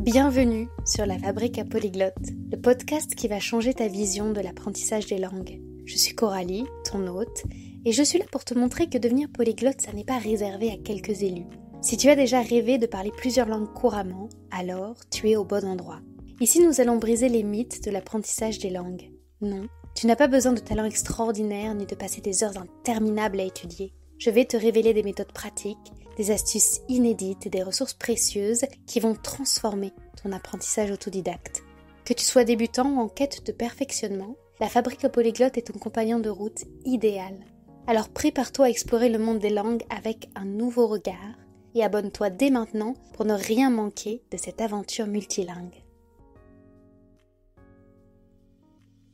Bienvenue sur La Fabrique à Polyglotte, le podcast qui va changer ta vision de l'apprentissage des langues. Je suis Coralie, ton hôte, et je suis là pour te montrer que devenir polyglotte, ça n'est pas réservé à quelques élus. Si tu as déjà rêvé de parler plusieurs langues couramment, alors tu es au bon endroit. Ici, nous allons briser les mythes de l'apprentissage des langues. Non, tu n'as pas besoin de talents extraordinaires ni de passer des heures interminables à étudier. Je vais te révéler des méthodes pratiques des astuces inédites et des ressources précieuses qui vont transformer ton apprentissage autodidacte. Que tu sois débutant ou en quête de perfectionnement, la fabrique polyglotte est ton compagnon de route idéal. Alors prépare-toi à explorer le monde des langues avec un nouveau regard et abonne-toi dès maintenant pour ne rien manquer de cette aventure multilingue.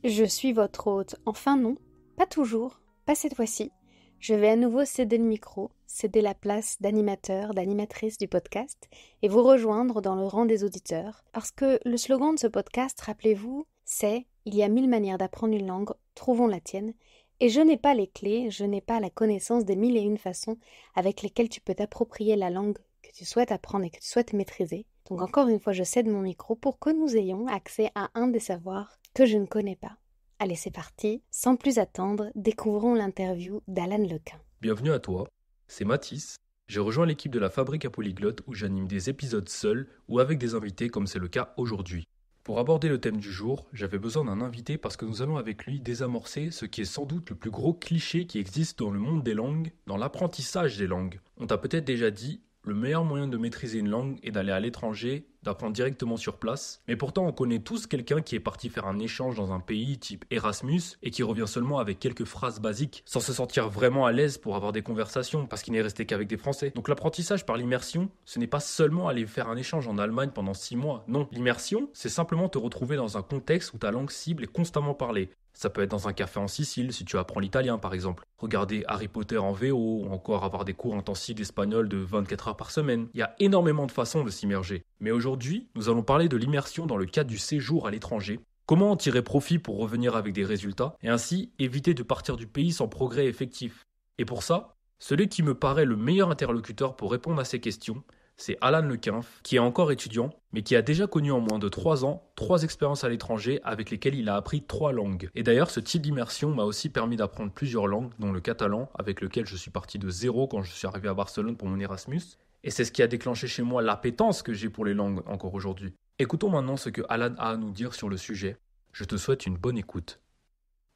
Je suis votre hôte, enfin non, pas toujours, pas cette fois-ci je vais à nouveau céder le micro, céder la place d'animateur, d'animatrice du podcast et vous rejoindre dans le rang des auditeurs. Parce que le slogan de ce podcast, rappelez-vous, c'est Il y a mille manières d'apprendre une langue, trouvons la tienne. Et je n'ai pas les clés, je n'ai pas la connaissance des mille et une façons avec lesquelles tu peux t'approprier la langue que tu souhaites apprendre et que tu souhaites maîtriser. Donc encore une fois, je cède mon micro pour que nous ayons accès à un des savoirs que je ne connais pas. Allez, c'est parti. Sans plus attendre, découvrons l'interview d'Alan Lequin. Bienvenue à toi. C'est Mathis. J'ai rejoint l'équipe de la Fabrique à Polyglotte où j'anime des épisodes seuls ou avec des invités comme c'est le cas aujourd'hui. Pour aborder le thème du jour, j'avais besoin d'un invité parce que nous allons avec lui désamorcer ce qui est sans doute le plus gros cliché qui existe dans le monde des langues, dans l'apprentissage des langues. On t'a peut-être déjà dit, le meilleur moyen de maîtriser une langue est d'aller à l'étranger d'apprendre directement sur place. Mais pourtant, on connaît tous quelqu'un qui est parti faire un échange dans un pays type Erasmus et qui revient seulement avec quelques phrases basiques, sans se sentir vraiment à l'aise pour avoir des conversations, parce qu'il n'est resté qu'avec des Français. Donc l'apprentissage par l'immersion, ce n'est pas seulement aller faire un échange en Allemagne pendant six mois. Non, l'immersion, c'est simplement te retrouver dans un contexte où ta langue cible est constamment parlée. Ça peut être dans un café en Sicile si tu apprends l'italien par exemple. Regarder Harry Potter en VO ou encore avoir des cours intensifs d'espagnol de 24 heures par semaine. Il y a énormément de façons de s'immerger. Mais aujourd'hui, nous allons parler de l'immersion dans le cadre du séjour à l'étranger. Comment en tirer profit pour revenir avec des résultats et ainsi éviter de partir du pays sans progrès effectif. Et pour ça, celui qui me paraît le meilleur interlocuteur pour répondre à ces questions, c'est Alan Lequinf, qui est encore étudiant, mais qui a déjà connu en moins de 3 ans 3 expériences à l'étranger avec lesquelles il a appris 3 langues. Et d'ailleurs, ce type d'immersion m'a aussi permis d'apprendre plusieurs langues, dont le catalan, avec lequel je suis parti de zéro quand je suis arrivé à Barcelone pour mon Erasmus. Et c'est ce qui a déclenché chez moi l'appétence que j'ai pour les langues encore aujourd'hui. Écoutons maintenant ce que Alan a à nous dire sur le sujet. Je te souhaite une bonne écoute.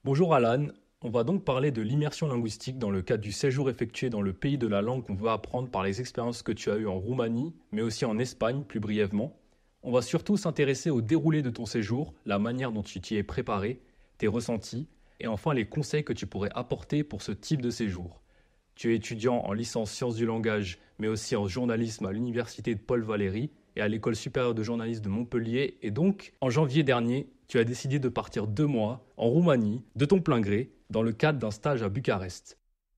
Bonjour Alan, on va donc parler de l'immersion linguistique dans le cadre du séjour effectué dans le pays de la langue qu'on veut apprendre par les expériences que tu as eues en Roumanie, mais aussi en Espagne plus brièvement. On va surtout s'intéresser au déroulé de ton séjour, la manière dont tu t'y es préparé, tes ressentis, et enfin les conseils que tu pourrais apporter pour ce type de séjour. Tu es étudiant en licence sciences du langage, mais aussi en journalisme à l'université de Paul Valéry et à l'école supérieure de journalisme de Montpellier, et donc, en janvier dernier, tu as décidé de partir deux mois en Roumanie, de ton plein gré, dans le cadre d'un stage à Bucarest.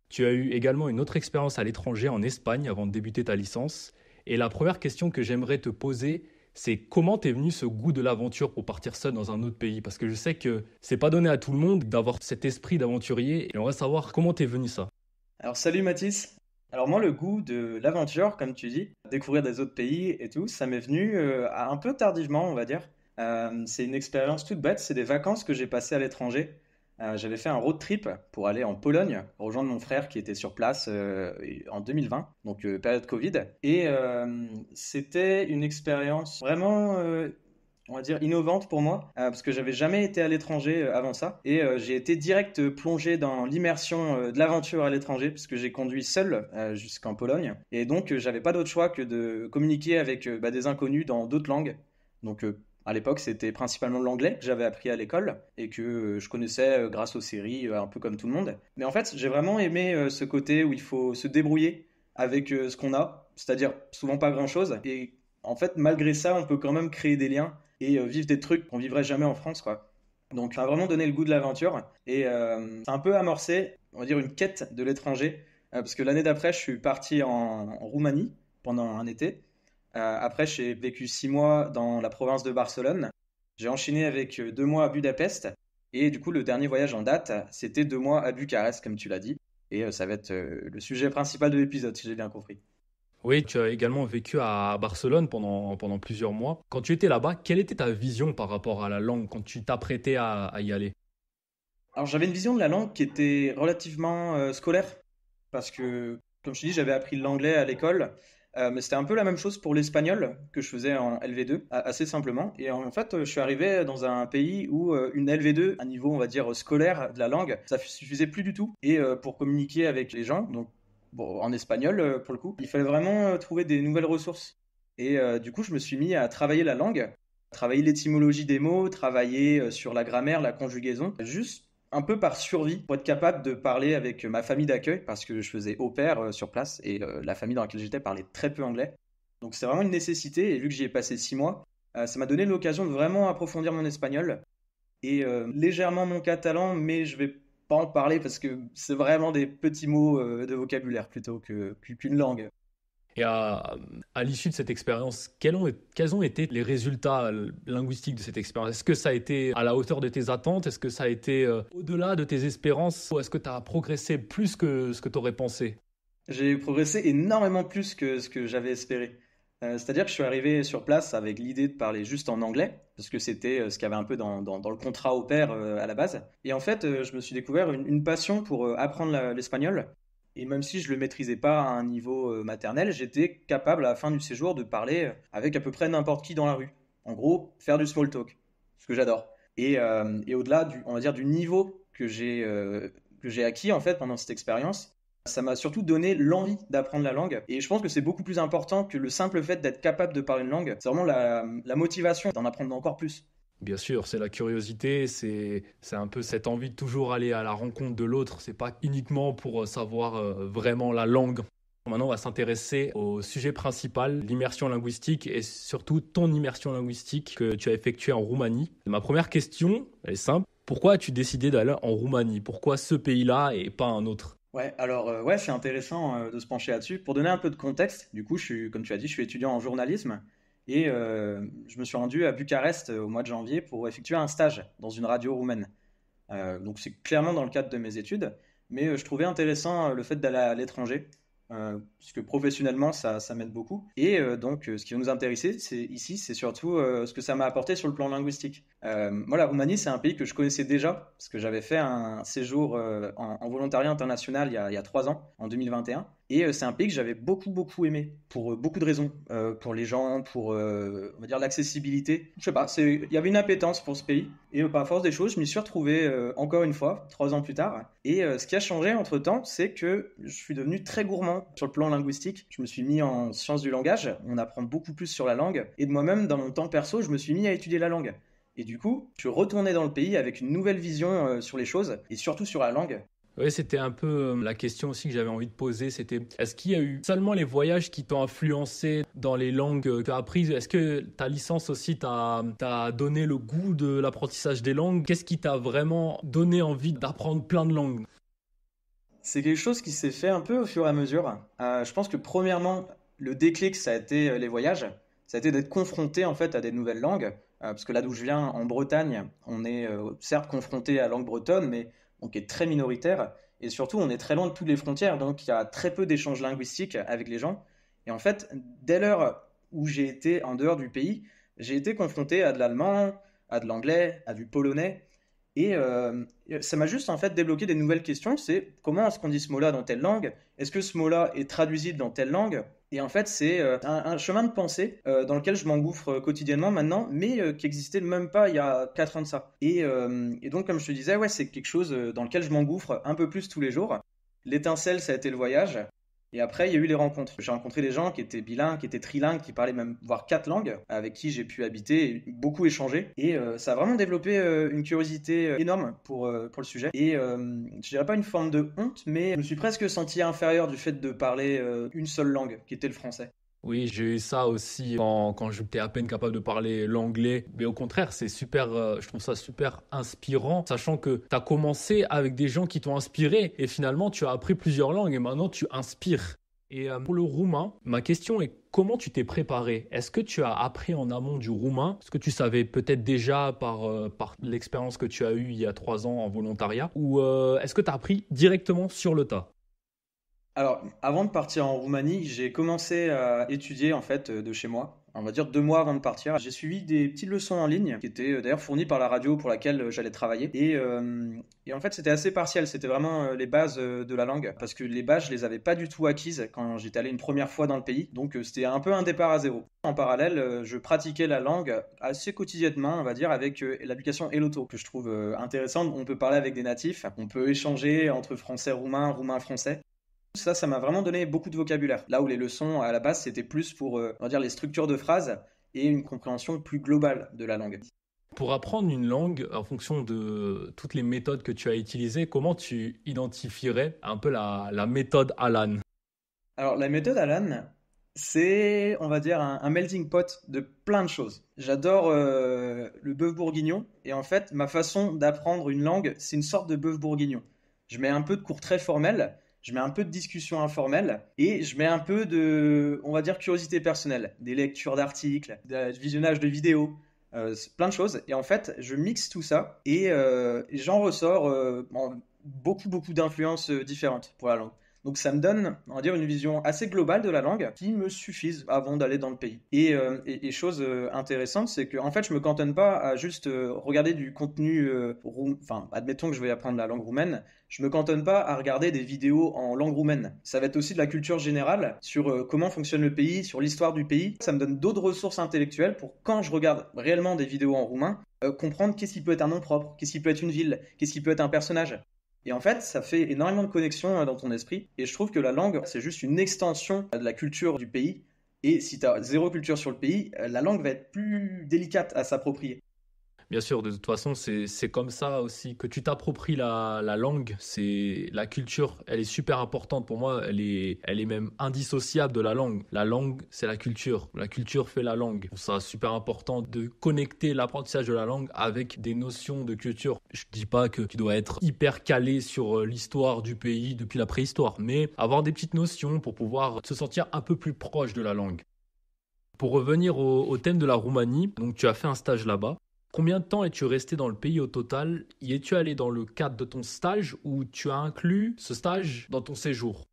Tu as eu également une autre expérience à l'étranger en Espagne avant de débuter ta licence. Et la première question que j'aimerais te poser, c'est comment t'es venu ce goût de l'aventure pour partir seul dans un autre pays Parce que je sais que c'est pas donné à tout le monde d'avoir cet esprit d'aventurier et on va savoir comment t'es venu ça. Alors salut Mathis. Alors moi le goût de l'aventure, comme tu dis, découvrir des autres pays et tout, ça m'est venu euh, un peu tardivement, on va dire. Euh, c'est une expérience toute bête, c'est des vacances que j'ai passées à l'étranger. Euh, j'avais fait un road trip pour aller en Pologne, rejoindre mon frère qui était sur place euh, en 2020, donc euh, période Covid. Et c'était une expérience vraiment on va dire innovante pour moi parce que j'avais jamais été à l'étranger avant ça et j'ai été direct plongé dans l'immersion de l'aventure à l'étranger puisque j'ai conduit seul jusqu'en Pologne et donc j'avais pas d'autre choix que de communiquer avec bah, des inconnus dans d'autres langues donc à l'époque, c'était principalement l'anglais que j'avais appris à l'école et que euh, je connaissais euh, grâce aux séries, euh, un peu comme tout le monde. Mais en fait, j'ai vraiment aimé ce côté où il faut se débrouiller avec ce qu'on a, c'est-à-dire souvent pas grand-chose. Et en fait, malgré ça, on peut quand même créer des liens et vivre des trucs qu'on vivrait jamais en France, Donc, ça a vraiment donné le goût de l'aventure et un peu amorcé, on va dire, une quête de l'étranger. parce que l'année d'après, je suis parti en Roumanie pendant un été. Euh, après, j'ai vécu six mois dans la province de Barcelone. J'ai enchaîné avec euh, deux mois à Budapest. Et du coup, le dernier voyage en date, c'était deux mois à Bucarest, comme tu l'as dit. Et euh, ça va être le sujet principal de l'épisode, si j'ai bien compris. Oui, tu as également vécu à Barcelone pendant, pendant plusieurs mois. Quand tu étais là-bas, quelle était ta vision par rapport à la langue quand tu t'apprêtais à, y aller Alors j'avais une vision de la langue qui était relativement scolaire, parce que, comme je te dis, j'avais appris l'anglais à l'école, euh, mais c'était un peu la même chose pour l'espagnol que je faisais en LV2, assez simplement. Et en fait, euh, je suis arrivé dans un pays où euh, une LV2, un niveau, on va dire, scolaire de la langue, ça suffisait plus du tout. Et pour communiquer avec les gens, donc bon, en espagnol pour le coup, il fallait vraiment trouver des nouvelles ressources. Et du coup, je me suis mis à travailler la langue, travailler l'étymologie des mots, travailler sur la grammaire, la conjugaison, juste un peu par survie pour être capable de parler avec ma famille d'accueil parce que je faisais au pair euh, sur place et euh, la famille dans laquelle j'étais parlait très peu anglais. Donc c'est vraiment une nécessité et vu que j'y ai passé six mois, euh, ça m'a donné l'occasion de vraiment approfondir mon espagnol et légèrement mon catalan, mais je vais pas en parler parce que c'est vraiment des petits mots de vocabulaire plutôt que qu'une langue. Et à, l'issue de cette expérience, quels ont, été les résultats euh, linguistiques de cette expérience Est-ce que ça a été euh, à la hauteur de tes attentes Est-ce que ça a été euh, au-delà de tes espérances Ou est-ce que tu as progressé plus que ce que tu aurais pensé J'ai progressé énormément plus que ce que j'avais espéré. C'est-à-dire que je suis arrivé sur place avec l'idée de parler juste en anglais, parce que c'était ce qu'il y avait un peu dans, le contrat au père à la base. Et en fait, je me suis découvert une passion pour apprendre l'espagnol et même si je ne le maîtrisais pas à un niveau euh, maternel, j'étais capable à la fin du séjour de parler euh, avec à peu près n'importe qui dans la rue. En gros, faire du small talk, ce que j'adore. Et, euh, au-delà du, on va dire, du niveau que j'ai acquis en fait pendant cette expérience, ça m'a surtout donné l'envie d'apprendre la langue. Et je pense que c'est beaucoup plus important que le simple fait d'être capable de parler une langue. C'est vraiment la motivation d'en apprendre encore plus. Bien sûr, c'est la curiosité, c'est un peu cette envie de toujours aller à la rencontre de l'autre. C'est pas uniquement pour euh, savoir euh, vraiment la langue. Maintenant, on va s'intéresser au sujet principal, l'immersion linguistique et surtout ton immersion linguistique que tu as effectuée en Roumanie. Ma première question, elle est simple. Pourquoi as-tu décidé d'aller en Roumanie Pourquoi ce pays-là et pas un autre Ouais, alors euh, ouais, c'est intéressant de se pencher là-dessus. Pour donner un peu de contexte, du coup, je suis, comme tu as dit, je suis étudiant en journalisme et euh, je me suis rendu à Bucarest euh, au mois de janvier pour effectuer un stage dans une radio roumaine. Euh, donc c'est clairement dans le cadre de mes études, mais je trouvais intéressant le fait d'aller à l'étranger, puisque professionnellement ça, ça m'aide beaucoup. Et donc ce qui va nous intéresser ici, c'est surtout ce que ça m'a apporté sur le plan linguistique. Euh, voilà, Roumanie, c'est un pays que je connaissais déjà, parce que j'avais fait un séjour euh, en, volontariat international il y, a, trois ans, en 2021. Et euh, c'est un pays que j'avais beaucoup, beaucoup aimé, pour euh, beaucoup de raisons. pour les gens, pour, on va dire, l'accessibilité. Je sais pas, il y avait une appétence pour ce pays. Et par force des choses, je m'y suis retrouvé encore une fois, trois ans plus tard. Et ce qui a changé entre-temps, c'est que je suis devenu très gourmand sur le plan linguistique. Je me suis mis en sciences du langage, on apprend beaucoup plus sur la langue. Et de moi-même, dans mon temps perso, je me suis mis à étudier la langue. Et du coup, je retournais dans le pays avec une nouvelle vision euh, sur les choses et surtout sur la langue. Oui, c'était un peu euh, la question aussi que j'avais envie de poser. C'était est-ce qu'il y a eu seulement les voyages qui t'ont influencé dans les langues que tu as apprises Est-ce que ta licence aussi t'a donné le goût de l'apprentissage des langues Qu'est-ce qui t'a vraiment donné envie d'apprendre plein de langues C'est quelque chose qui s'est fait un peu au fur et à mesure. Euh, je pense que premièrement, le déclic, ça a été les voyages. Ça a été d'être confronté en fait à des nouvelles langues euh, parce que là d'où je viens, en Bretagne, on est euh, certes confronté à la langue bretonne, mais qui est très minoritaire. Et surtout, on est très loin de toutes les frontières, donc il y a très peu d'échanges linguistiques avec les gens. Et en fait, dès l'heure où j'ai été en dehors du pays, j'ai été confronté à de l'allemand, à de l'anglais, à du polonais. Et euh, ça m'a juste en fait débloqué des nouvelles questions. C'est comment est-ce qu'on dit ce mot-là dans telle langue Est-ce que ce mot-là est traduisible dans telle langue Et en fait, c'est euh, un, chemin de pensée euh, dans lequel je m'engouffre quotidiennement maintenant, mais qui existait même pas il y a 4 ans de ça. Et, et donc, comme je te disais, ouais, c'est quelque chose dans lequel je m'engouffre un peu plus tous les jours. L'étincelle, ça a été le voyage. Et après, il y a eu les rencontres. J'ai rencontré des gens qui étaient bilingues, qui étaient trilingues, qui parlaient même voire quatre langues, avec qui j'ai pu habiter et beaucoup échanger. Et euh, ça a vraiment développé euh, une curiosité euh, énorme pour, pour le sujet. Et je dirais pas une forme de honte, mais je me suis presque senti inférieur du fait de parler une seule langue, qui était le français. Oui, j'ai eu ça aussi quand, j'étais à peine capable de parler l'anglais. Mais au contraire, c'est super, euh, je trouve ça super inspirant, sachant que tu as commencé avec des gens qui t'ont inspiré et finalement tu as appris plusieurs langues et maintenant tu inspires. Et euh, pour le roumain, ma question est comment tu t'es préparé Est-ce que tu as appris en amont du roumain Ce que tu savais peut-être déjà par, euh, par l'expérience que tu as eue il y a trois ans en volontariat Ou est-ce que tu as appris directement sur le tas alors, avant de partir en Roumanie, j'ai commencé à étudier en fait de chez moi. On va dire deux mois avant de partir, j'ai suivi des petites leçons en ligne qui étaient euh, d'ailleurs fournies par la radio pour laquelle euh, j'allais travailler. Euh, et, en fait, c'était assez partiel. C'était vraiment les bases de la langue parce que les bases, je les avais pas du tout acquises quand j'étais allé une première fois dans le pays. Donc, c'était un peu un départ à zéro. En parallèle, je pratiquais la langue assez quotidiennement, on va dire, avec l'application Eloto que je trouve intéressante. On peut parler avec des natifs, on peut échanger entre français roumain, roumain français. Ça, ça m'a vraiment donné beaucoup de vocabulaire. Là où les leçons à la base, c'était plus pour euh, on va dire les structures de phrases et une compréhension plus globale de la langue. Pour apprendre une langue, en fonction de toutes les méthodes que tu as utilisées, comment tu identifierais un peu la, méthode Alan Alors, la méthode Alan, c'est, on va dire, un, melting pot de plein de choses. J'adore euh, le bœuf bourguignon, et en fait, ma façon d'apprendre une langue, c'est une sorte de bœuf bourguignon. Je mets un peu de cours très formel, je mets un peu de discussion informelle et je mets un peu de, on va dire, curiosité personnelle, des lectures d'articles, de visionnage de vidéos, euh, plein de choses. Et en fait, je mixe tout ça et, euh, j'en ressors euh, beaucoup, beaucoup d'influences différentes pour la langue. Donc ça me donne, on va dire, une vision assez globale de la langue qui me suffise avant d'aller dans le pays. Et, euh, chose euh, intéressante, c'est qu'en fait, je me cantonne pas à juste euh, regarder du contenu enfin, admettons que je vais apprendre la langue roumaine, je me cantonne pas à regarder des vidéos en langue roumaine. Ça va être aussi de la culture générale sur comment fonctionne le pays, sur l'histoire du pays. Ça me donne d'autres ressources intellectuelles pour quand je regarde réellement des vidéos en roumain, comprendre qu'est-ce qui peut être un nom propre, qu'est-ce qui peut être une ville, qu'est-ce qui peut être un personnage. Et en fait, ça fait énormément de connexions euh, dans ton esprit. Et je trouve que la langue, c'est juste une extension de la culture du pays. Et si tu as zéro culture sur le pays, euh, la langue va être plus délicate à s'approprier. Bien sûr, de toute façon, c'est comme ça aussi que tu t'appropries la, langue. C'est la culture, elle est super importante pour moi. Elle est, elle est même indissociable de la langue. La langue, c'est la culture. La culture fait la langue. C'est super important de connecter l'apprentissage de la langue avec des notions de culture. Je dis pas que tu dois être hyper calé sur euh, l'histoire du pays depuis la préhistoire, mais avoir des petites notions pour pouvoir se sentir un peu plus proche de la langue. Pour revenir au, au, thème de la Roumanie, donc tu as fait un stage là-bas. Combien de temps es-tu resté dans le pays au total Y es-tu allé dans le cadre de ton stage ou tu as inclus ce stage dans ton séjour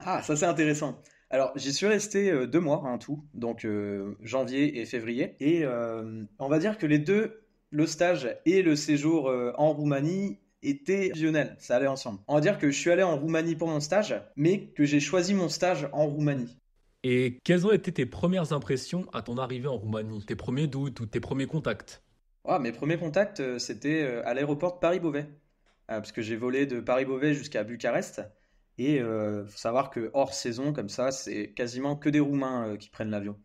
Ah, ça c'est intéressant. Alors, j'y suis resté euh, deux mois en tout, donc euh, janvier et février. Et euh, on va dire que les deux, le stage et le séjour en Roumanie, étaient fusionnels. Ça allait ensemble. On va dire que je suis allé en Roumanie pour mon stage, mais que j'ai choisi mon stage en Roumanie. Et quelles ont été tes premières impressions à ton arrivée en Roumanie Tes premiers doutes ou tes premiers contacts ah, mes premiers contacts, euh, c'était euh, à l'aéroport de Paris-Beauvais. Euh, parce que j'ai volé de Paris-Beauvais jusqu'à Bucarest. Et il faut savoir que hors saison, comme ça, c'est quasiment que des Roumains qui prennent l'avion.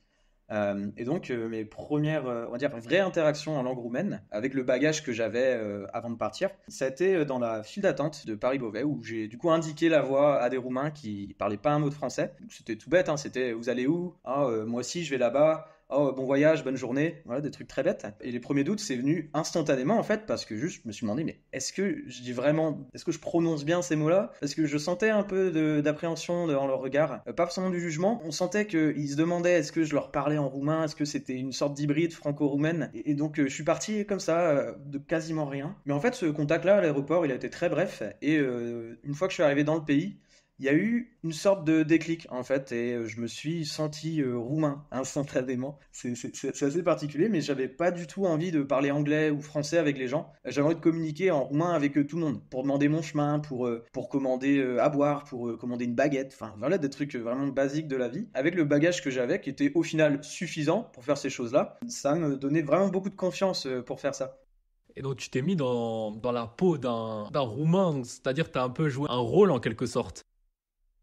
et donc, mes premières, on va dire, vraies interactions en langue roumaine, avec le bagage que j'avais avant de partir, c'était dans la file d'attente de Paris-Beauvais, où j'ai du coup indiqué la voie à des Roumains qui ne parlaient pas un mot de français. C'était tout bête, hein, c'était « vous allez où ah, Moi aussi, je vais là-bas oh bon voyage, bonne journée, voilà, des trucs très bêtes. Et les premiers doutes, c'est venu instantanément en fait, parce que juste, je me suis demandé, mais est-ce que je dis vraiment, est-ce que je prononce bien ces mots-là Parce que je sentais un peu d'appréhension dans leur regard, euh, pas forcément du jugement. On sentait qu'ils se demandaient, est-ce que je leur parlais en roumain, est-ce que c'était une sorte d'hybride franco-roumaine. Et, donc, euh, je suis parti comme ça, euh, de quasiment rien. Mais en fait, ce contact-là à l'aéroport, il a été très bref. Et une fois que je suis arrivé dans le pays, il y a eu une sorte de déclic en fait et euh, je me suis senti euh, roumain instantanément. C'est assez particulier, mais j'avais pas du tout envie de parler anglais ou français avec les gens. Euh, j'avais envie de communiquer en roumain avec tout le monde pour demander mon chemin, pour, pour commander à boire, pour commander une baguette, enfin voilà des trucs vraiment basiques de la vie. Avec le bagage que j'avais qui était au final suffisant pour faire ces choses-là, ça me donnait vraiment beaucoup de confiance pour faire ça. Et donc tu t'es mis dans, dans, la peau d'un Roumain, c'est-à-dire tu as un peu joué un rôle en quelque sorte.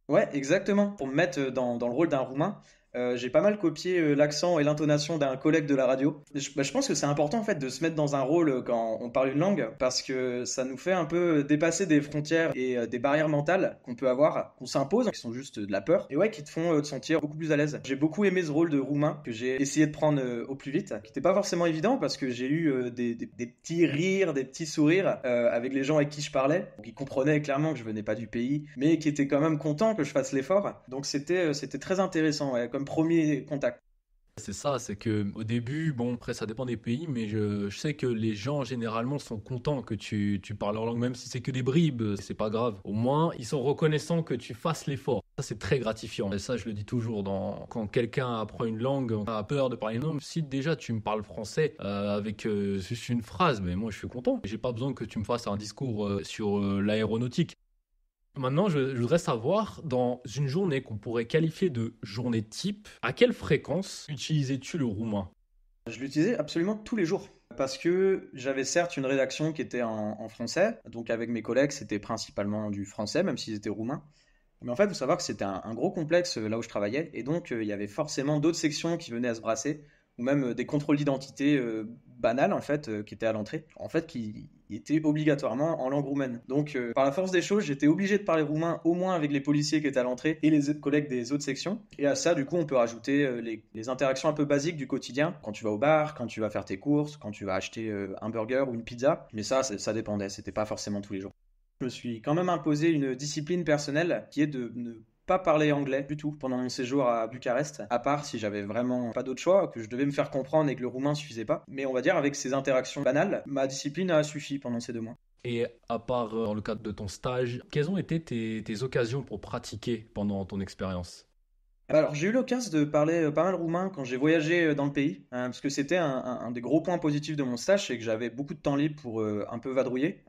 Ouais, exactement, pour me mettre euh, dans, dans le rôle d'un Roumain. Euh, j'ai pas mal copié euh, l'accent et l'intonation d'un collègue de la radio. Bah, je, pense que c'est important en fait de se mettre dans un rôle euh, quand on parle une langue parce que ça nous fait un peu dépasser des frontières et des barrières mentales qu'on peut avoir, qu'on s'impose, qui sont juste de la peur et ouais qui te font te sentir beaucoup plus à l'aise. J'ai beaucoup aimé ce rôle de roumain que j'ai essayé de prendre au plus vite, qui n'était pas forcément évident parce que j'ai eu des, petits rires, des petits sourires avec les gens avec qui je parlais, qui comprenaient clairement que je venais pas du pays, mais qui étaient quand même contents que je fasse l'effort. Donc c'était c'était très intéressant premier contact. C'est ça, c'est que au début, bon, après ça dépend des pays, mais je, sais que les gens généralement sont contents que tu, parles leur langue, même si c'est que des bribes, c'est pas grave. Au moins, ils sont reconnaissants que tu fasses l'effort. Ça, c'est très gratifiant. Et ça, je le dis toujours, dans... quand quelqu'un apprend une langue, on a peur de parler une Si déjà tu me parles français euh, avec euh, juste une phrase, mais moi je suis content. J'ai pas besoin que tu me fasses un discours euh, sur l'aéronautique. Maintenant, je, voudrais savoir, dans une journée qu'on pourrait qualifier de journée type, à quelle fréquence utilisais-tu le roumain Je l'utilisais absolument tous les jours. Parce que j'avais certes une rédaction qui était en, français, donc avec mes collègues c'était principalement du français, même s'ils étaient roumains. Mais en fait, il faut savoir que c'était un, gros complexe euh, là où je travaillais, et donc euh, il y avait forcément d'autres sections qui venaient à se brasser, ou même euh, des contrôles d'identité euh, banal en fait euh, qui étaient à l'entrée en fait qui était obligatoirement en langue roumaine donc par la force des choses j'étais obligé de parler roumain au moins avec les policiers qui étaient à l'entrée et les collègues des autres sections et à ça du coup on peut rajouter les, interactions un peu basiques du quotidien quand tu vas au bar quand tu vas faire tes courses quand tu vas acheter un burger ou une pizza mais ça ça dépendait c'était pas forcément tous les jours je me suis quand même imposé une discipline personnelle qui est de ne pas anglais du tout pendant mon séjour à Bucarest, à part si j'avais vraiment pas d'autre choix, que je devais me faire comprendre et que le roumain suffisait pas. Mais on va dire, avec ces interactions banales, ma discipline a suffi pendant ces deux mois. Et à part euh, dans le cadre de ton stage, quelles ont été tes, occasions pour pratiquer pendant ton expérience alors j'ai eu l'occasion de parler euh, pas mal roumain quand j'ai voyagé euh, dans le pays, hein, parce que c'était un, des gros points positifs de mon stage, c'est que j'avais beaucoup de temps libre pour un peu vadrouiller,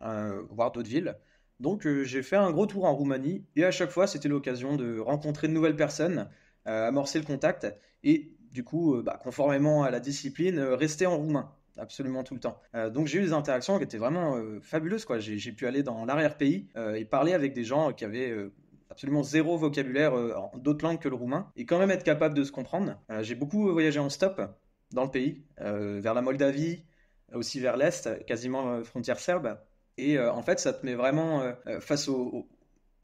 voir d'autres villes. Donc euh, j'ai fait un gros tour en Roumanie et à chaque fois c'était l'occasion de rencontrer de nouvelles personnes, euh, amorcer le contact et du coup, euh, bah, conformément à la discipline, rester en roumain absolument tout le temps. donc j'ai eu des interactions qui étaient vraiment fabuleuses quoi. J'ai pu aller dans l'arrière-pays et parler avec des gens qui avaient absolument zéro vocabulaire en d'autres langues que le roumain et quand même être capable de se comprendre. j'ai beaucoup voyagé en stop dans le pays, vers la Moldavie, aussi vers l'est, quasiment frontière serbe. Et euh, en fait, ça te met vraiment euh, euh, face au,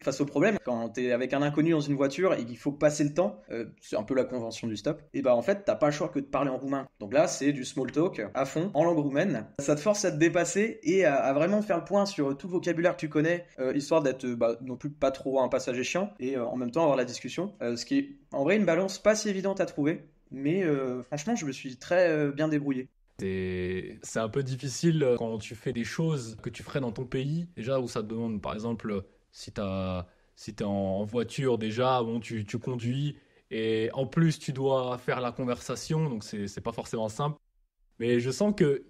face au problème. Quand tu es avec un inconnu dans une voiture et qu'il faut passer le temps, c'est un peu la convention du stop, et bah en fait, t'as pas le choix que de parler en roumain. Donc là, c'est du small talk à fond, en langue roumaine. Ça te force à te dépasser et à, vraiment faire le point sur tout le vocabulaire que tu connais, histoire d'être bah, non plus pas trop un passager chiant et en même temps avoir la discussion. ce qui est en vrai une balance pas si évidente à trouver, mais franchement, je me suis très bien débrouillé. C'est un peu difficile euh, quand tu fais des choses que tu ferais dans ton pays, déjà où ça te demande, par exemple, euh, si tu es en voiture déjà, bon, tu, conduis, et en plus tu dois faire la conversation, donc c'est pas forcément simple. Mais je sens que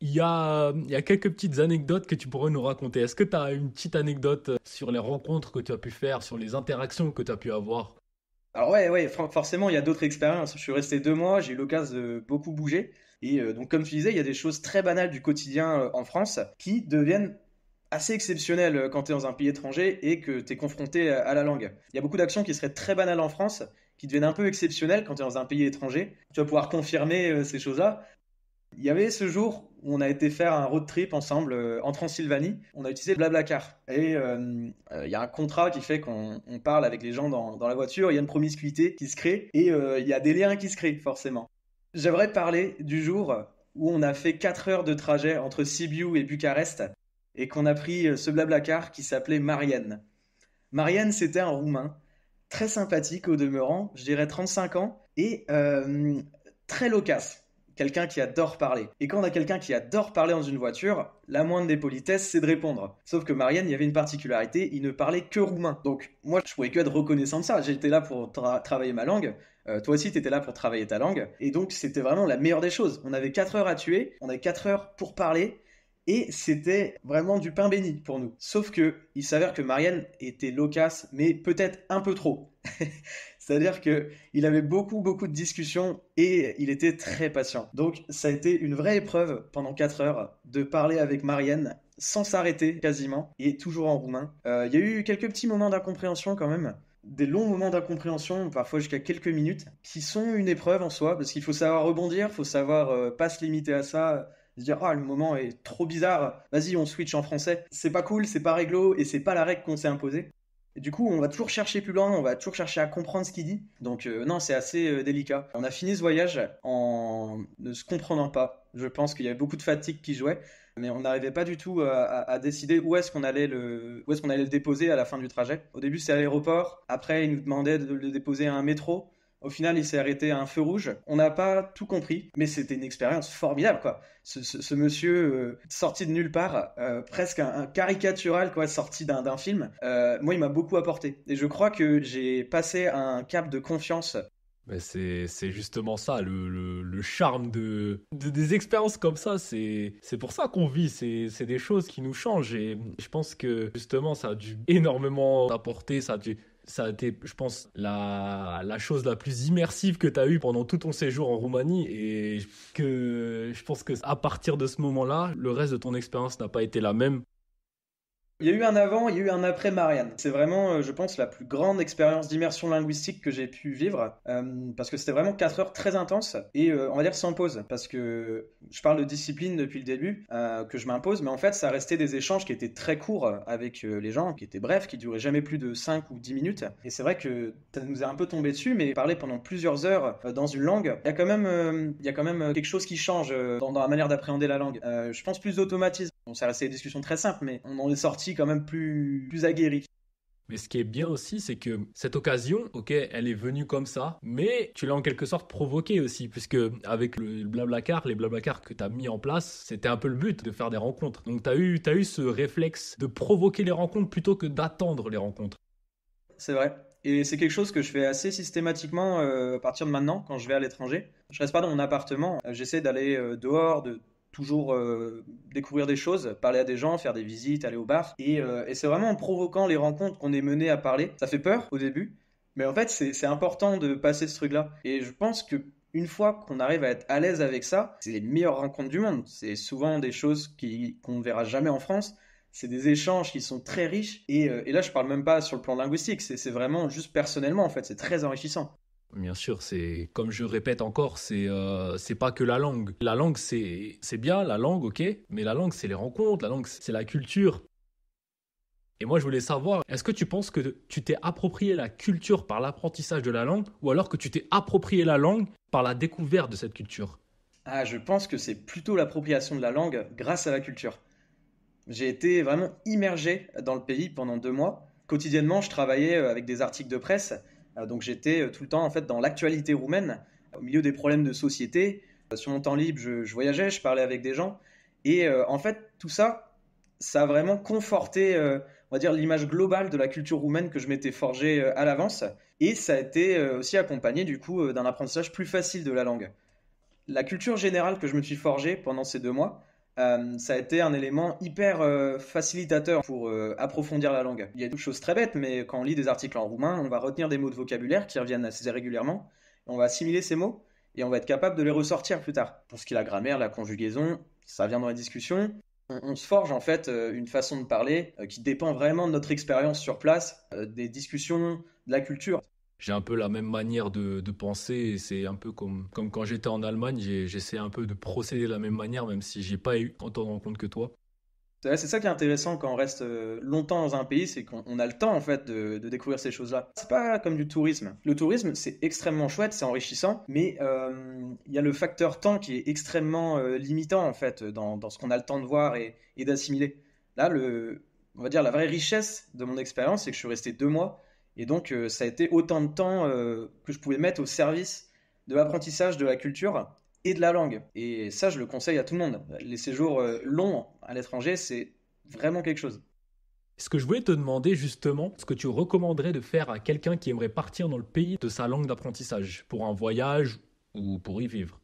y a, quelques petites anecdotes que tu pourrais nous raconter. Est-ce que tu as une petite anecdote euh, sur les rencontres que tu as pu faire, sur les interactions que tu as pu avoir Alors ouais, ouais forcément, il y a d'autres expériences. Je suis resté deux mois, j'ai eu l'occasion de beaucoup bouger. Et euh, donc, comme tu disais, il y a des choses très banales du quotidien euh, en France qui deviennent assez exceptionnelles euh, quand tu es dans un pays étranger et que tu es confronté à la langue. Il y a beaucoup d'actions qui seraient très banales en France, qui deviennent un peu exceptionnelles quand tu es dans un pays étranger. Tu vas pouvoir confirmer ces choses-là. Il y avait ce jour où on a été faire un road trip ensemble en Transylvanie. On a utilisé Blablacar. Et il y a un contrat qui fait qu'on parle avec les gens dans, dans la voiture. Il y a une promiscuité qui se crée et il y a des liens qui se créent, forcément. J'aimerais parler du jour où on a fait 4 heures de trajet entre Sibiu et Bucarest et qu'on a pris euh, ce blablacar qui s'appelait Marianne. Marianne, c'était un Roumain, très sympathique au demeurant, je dirais 35 ans, et euh, très loquace quelqu'un qui adore parler. Et quand on a quelqu'un qui adore parler dans une voiture, la moindre des politesses, c'est de répondre. Sauf que Marianne, il y avait une particularité, il ne parlait que roumain. Donc moi, je pouvais que être reconnaissant de ça. J'étais là pour travailler ma langue. Euh, toi aussi, tu étais là pour travailler ta langue. Et donc, c'était vraiment la meilleure des choses. On avait 4 heures à tuer, on avait 4 heures pour parler. Et c'était vraiment du pain béni pour nous. Sauf que il s'avère que Marianne était loquace, mais peut-être un peu trop. C'est-à-dire que il avait beaucoup, beaucoup de discussions et il était très patient. Donc, ça a été une vraie épreuve pendant 4 heures de parler avec Marianne sans s'arrêter quasiment et toujours en roumain. Euh, il y a eu quelques petits moments d'incompréhension quand même des longs moments d'incompréhension, parfois jusqu'à quelques minutes, qui sont une épreuve en soi, parce qu'il faut savoir rebondir, il faut savoir euh, pas se limiter à ça, se dire ah le moment est trop bizarre, vas-y on switch en français. C'est pas cool, c'est pas réglo et c'est pas la règle qu'on s'est imposée. Et du coup, on va toujours chercher plus loin, on va toujours chercher à comprendre ce qu'il dit. Donc euh, non, c'est assez euh, délicat. On a fini ce voyage en ne se comprenant pas. Je pense qu'il y avait beaucoup de fatigue qui jouait, mais on n'arrivait pas du tout euh, à, décider où est-ce qu'on allait le où est-ce qu'on allait le déposer à la fin du trajet. Au début, c'est à l'aéroport. Après, il nous demandait de le déposer à un métro. Au final, il s'est arrêté à un feu rouge. On n'a pas tout compris, mais c'était une expérience formidable, quoi. Ce, monsieur euh, sorti de nulle part, euh, presque un, caricatural, quoi, sorti d'un film. Euh, moi, il m'a beaucoup apporté, et je crois que j'ai passé un cap de confiance c'est justement ça, le, charme des expériences comme ça. C'est pour ça qu'on vit, c'est des choses qui nous changent. Et je pense que justement, ça a dû énormément apporter, ça a dû ça a été, je pense, la, chose la plus immersive que tu as eue pendant tout ton séjour en Roumanie. Et que je pense que à partir de ce moment-là, le reste de ton expérience n'a pas été la même. Il y a eu un avant, il y a eu un après Marianne. C'est vraiment, euh, je pense, la plus grande expérience d'immersion linguistique que j'ai pu vivre, euh, parce que c'était vraiment 4 heures très intenses, et euh, on va dire sans pause, parce que je parle de discipline depuis le début, que je m'impose, mais en fait, ça restait des échanges qui étaient très courts avec les gens, qui étaient brefs, qui duraient jamais plus de 5 ou 10 minutes. Et c'est vrai que ça nous est un peu tombé dessus, mais parler pendant plusieurs heures dans une langue, il y a quand même, quand même quelque chose qui change dans, dans la manière d'appréhender la langue. je pense plus d'automatisme. Bon, ça restait des discussions très simples, mais on en est sorti quand même plus, plus Mais ce qui est bien aussi, c'est que cette occasion, ok, elle est venue comme ça, mais tu l'as en quelque sorte provoquée aussi, puisque avec le blablacar, les car que tu as mis en place, c'était un peu le but de faire des rencontres. Donc tu as eu, as eu ce réflexe de provoquer les rencontres plutôt que d'attendre les rencontres. C'est vrai. Et c'est quelque chose que je fais assez systématiquement euh, à partir de maintenant, quand je vais à l'étranger. Je reste pas dans mon appartement, j'essaie d'aller euh, dehors, de toujours euh, découvrir des choses, parler à des gens, faire des visites, aller au bar. Euh, et, c'est vraiment en provoquant les rencontres qu'on est mené à parler. Ça fait peur au début, mais en fait c'est important de passer ce truc-là. Et je pense que une fois qu'on arrive à être à l'aise avec ça, c'est les meilleures rencontres du monde. C'est souvent des choses qu'on ne verra jamais en France. C'est des échanges qui sont très riches. Et, euh, et, là, je ne parle même pas sur le plan linguistique. C'est vraiment juste personnellement, en fait. C'est très enrichissant. Bien sûr, c'est comme je répète encore, c'est euh, pas que la langue. La langue, c'est bien la langue, ok, mais la langue, c'est les rencontres, la langue, c'est la culture. Et moi, je voulais savoir, est-ce que tu penses que tu t'es approprié la culture par l'apprentissage de la langue, ou alors que tu t'es approprié la langue par la découverte de cette culture Ah, je pense que c'est plutôt l'appropriation de la langue grâce à la culture. J'ai été vraiment immergé dans le pays pendant deux mois. Quotidiennement, je travaillais euh, avec des articles de presse euh, donc j'étais euh, tout le temps en fait dans l'actualité roumaine, au milieu des problèmes de société. Euh, sur mon temps libre, je, voyageais, je parlais avec des gens. Et en fait, tout ça, ça a vraiment conforté, on dire, l'image globale de la culture roumaine que je m'étais forgée à l'avance. Et ça a été aussi accompagné du coup d'un apprentissage plus facile de la langue. La culture générale que je me suis forgée pendant ces deux mois, euh, ça a été un élément hyper euh, facilitateur pour euh, approfondir la langue. Il y a des choses très bêtes, mais quand on lit des articles en roumain, on va retenir des mots de vocabulaire qui reviennent assez régulièrement, on va assimiler ces mots, et on va être capable de les ressortir plus tard. Pour ce qui est la grammaire, la conjugaison, ça vient dans la discussion. on se forge en fait une façon de parler qui dépend vraiment de notre expérience sur place, des discussions, de la culture j'ai un peu la même manière de, de penser. C'est un peu comme, quand j'étais en Allemagne, j'essaie un peu de procéder de la même manière, même si j'ai pas eu autant de rencontres que toi. C'est ça qui est intéressant quand on reste euh, longtemps dans un pays, c'est qu'on a le temps en fait de, découvrir ces choses-là. C'est pas comme du tourisme. Le tourisme, c'est extrêmement chouette, c'est enrichissant, mais euh, il y a le facteur temps qui est extrêmement euh, limitant en fait dans, ce qu'on a le temps de voir et, et d'assimiler. Là, le, on va dire la vraie richesse de mon expérience, c'est que je suis resté deux mois et donc, euh, ça a été autant de temps euh, que je pouvais mettre au service de l'apprentissage de la culture et de la langue. Et ça, je le conseille à tout le monde. Les séjours euh, longs à l'étranger, c'est vraiment quelque chose. Ce que je voulais te demander justement, ce que tu recommanderais de faire à quelqu'un qui aimerait partir dans le pays de sa langue d'apprentissage, pour un voyage ou pour y vivre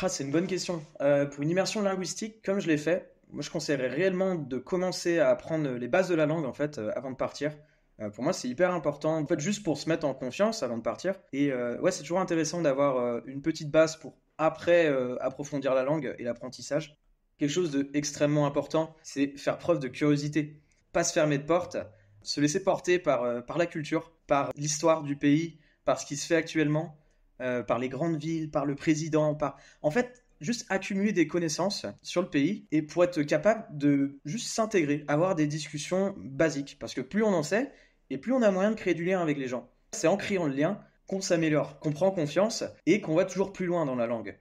ah, C'est une bonne question. pour une immersion linguistique, comme je l'ai fait, moi je conseillerais réellement de commencer à apprendre les bases de la langue en fait avant de partir euh, pour moi, c'est hyper important. En fait, juste pour se mettre en confiance avant de partir. Et euh, ouais, c'est toujours intéressant d'avoir euh, une petite base pour après approfondir la langue et l'apprentissage. Quelque chose d'extrêmement important, c'est faire preuve de curiosité. Pas se fermer de porte, se laisser porter par, par la culture, par l'histoire du pays, par ce qui se fait actuellement, par les grandes villes, par le président, par... En fait, juste accumuler des connaissances sur le pays et pour être capable de juste s'intégrer, avoir des discussions basiques. Parce que plus on en sait, et plus on a moyen de créer du lien avec les gens. C'est en créant le lien qu'on s'améliore, qu'on prend confiance et qu'on va toujours plus loin dans la langue.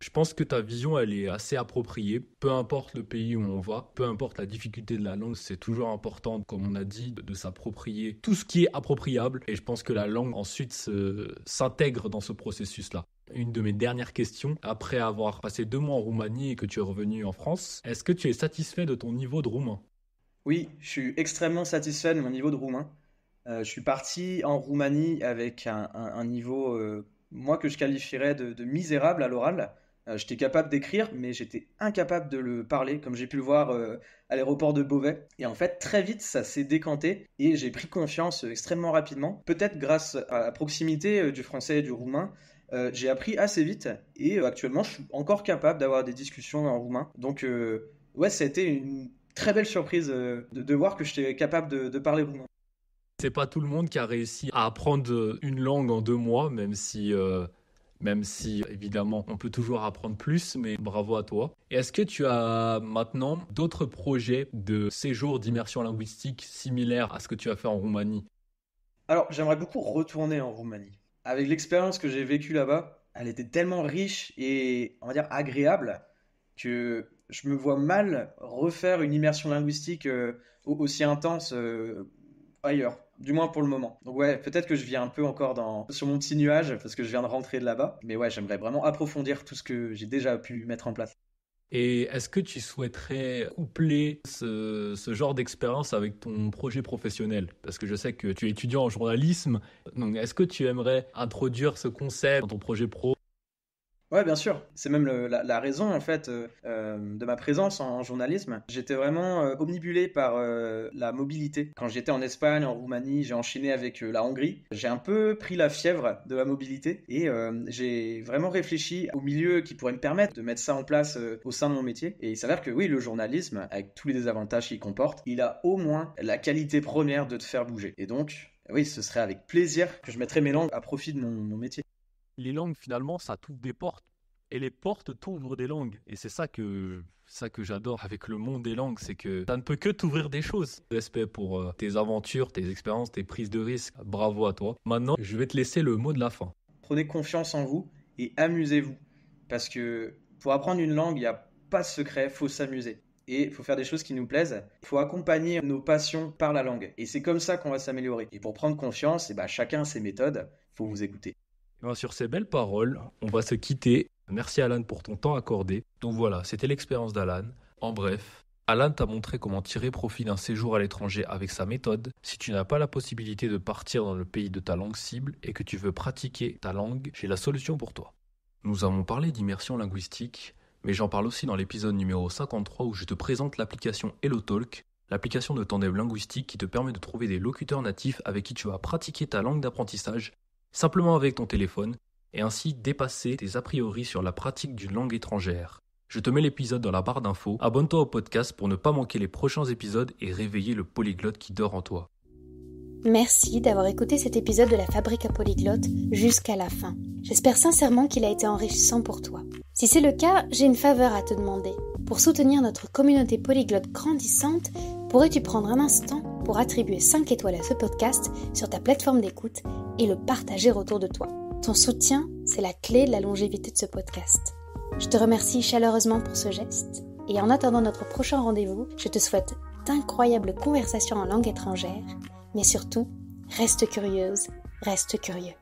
Je pense que ta vision, elle est assez appropriée. Peu importe le pays où on va, peu importe la difficulté de la langue, c'est toujours important, comme on a dit, de, s'approprier tout ce qui est appropriable. Et je pense que la langue ensuite s'intègre dans ce processus-là. Une de mes dernières questions, après avoir passé deux mois en Roumanie et que tu es revenu en France, est-ce que tu es satisfait de ton niveau de roumain oui, je suis extrêmement satisfait de mon niveau de roumain. Euh, je suis parti en Roumanie avec un, niveau, euh, moi, que je qualifierais de, misérable à l'oral. Euh, j'étais capable d'écrire, mais j'étais incapable de le parler, comme j'ai pu le voir à l'aéroport de Beauvais. Et en fait, très vite, ça s'est décanté et j'ai pris confiance extrêmement rapidement. Peut-être grâce à la proximité du français et du roumain, j'ai appris assez vite et actuellement, je suis encore capable d'avoir des discussions en roumain. Donc, ouais, ça a été une très belle surprise euh, de, voir que j'étais capable de, parler roumain. C'est pas tout le monde qui a réussi à apprendre euh, une langue en deux mois, même si, euh, même si évidemment on peut toujours apprendre plus, mais bravo à toi. est-ce que tu as maintenant d'autres projets de séjour d'immersion linguistique similaires à ce que tu as fait en Roumanie Alors j'aimerais beaucoup retourner en Roumanie. Avec l'expérience que j'ai vécue là-bas, elle était tellement riche et on va dire agréable que je me vois mal refaire une immersion linguistique euh, aussi intense euh, ailleurs, du moins pour le moment. Donc ouais, peut-être que je viens un peu encore dans, sur mon petit nuage parce que je viens de rentrer de là-bas. Mais ouais, j'aimerais vraiment approfondir tout ce que j'ai déjà pu mettre en place. Et est-ce que tu souhaiterais coupler ce, ce genre d'expérience avec ton projet professionnel Parce que je sais que tu es étudiant en journalisme. Donc, est-ce que tu aimerais introduire ce concept dans ton projet pro Ouais, bien sûr. C'est même la, raison en fait euh, euh, de ma présence en, journalisme. J'étais vraiment euh, omnibulé par la mobilité. Quand j'étais en Espagne, en Roumanie, j'ai enchaîné avec la Hongrie. J'ai un peu pris la fièvre de la mobilité et j'ai vraiment réfléchi au milieu qui pourrait me permettre de mettre ça en place au sein de mon métier. Et il s'avère que oui, le journalisme, avec tous les désavantages qu'il comporte, il a au moins la qualité première de te faire bouger. Et donc, oui, ce serait avec plaisir que je mettrais mes langues à profit de mon métier les langues, finalement, ça t'ouvre des portes. Et les portes t'ouvrent des langues. Et c'est ça que, ça que j'adore avec le monde des langues, c'est que ça ne peut que t'ouvrir des choses. Respect pour euh, tes aventures, tes expériences, tes prises de risques. Bravo à toi. Maintenant, je vais te laisser le mot de la fin. Prenez confiance en vous et amusez-vous. Parce que pour apprendre une langue, il n'y a pas de secret, faut s'amuser et il faut faire des choses qui nous plaisent. Il faut accompagner nos passions par la langue. Et c'est comme ça qu'on va s'améliorer. Et pour prendre confiance, et eh bah, ben, chacun ses méthodes, faut vous écouter. Eh ben, sur ces belles paroles, on va se quitter. Merci Alan pour ton temps accordé. Donc voilà, c'était l'expérience d'Alan. En bref, Alan t'a montré comment tirer profit d'un séjour à l'étranger avec sa méthode. Si tu n'as pas la possibilité de partir dans le pays de ta langue cible et que tu veux pratiquer ta langue, j'ai la solution pour toi. Nous avons parlé d'immersion linguistique, mais j'en parle aussi dans l'épisode numéro 53 où je te présente l'application HelloTalk, l'application de tandem linguistique qui te permet de trouver des locuteurs natifs avec qui tu vas pratiquer ta langue d'apprentissage simplement avec ton téléphone, et ainsi dépasser tes a priori sur la pratique d'une langue étrangère. Je te mets l'épisode dans la barre d'infos, abonne-toi au podcast pour ne pas manquer les prochains épisodes et réveiller le polyglotte qui dort en toi. Merci d'avoir écouté cet épisode de la Fabrique à Polyglotte jusqu'à la fin. J'espère sincèrement qu'il a été enrichissant pour toi. Si c'est le cas, j'ai une faveur à te demander. Pour soutenir notre communauté polyglotte grandissante, pourrais-tu prendre un instant pour attribuer 5 étoiles à ce podcast sur ta plateforme d'écoute et le partager autour de toi Ton soutien, c'est la clé de la longévité de ce podcast. Je te remercie chaleureusement pour ce geste et en attendant notre prochain rendez-vous, je te souhaite d'incroyables conversations en langue étrangère mais surtout, reste curieuse, reste curieux.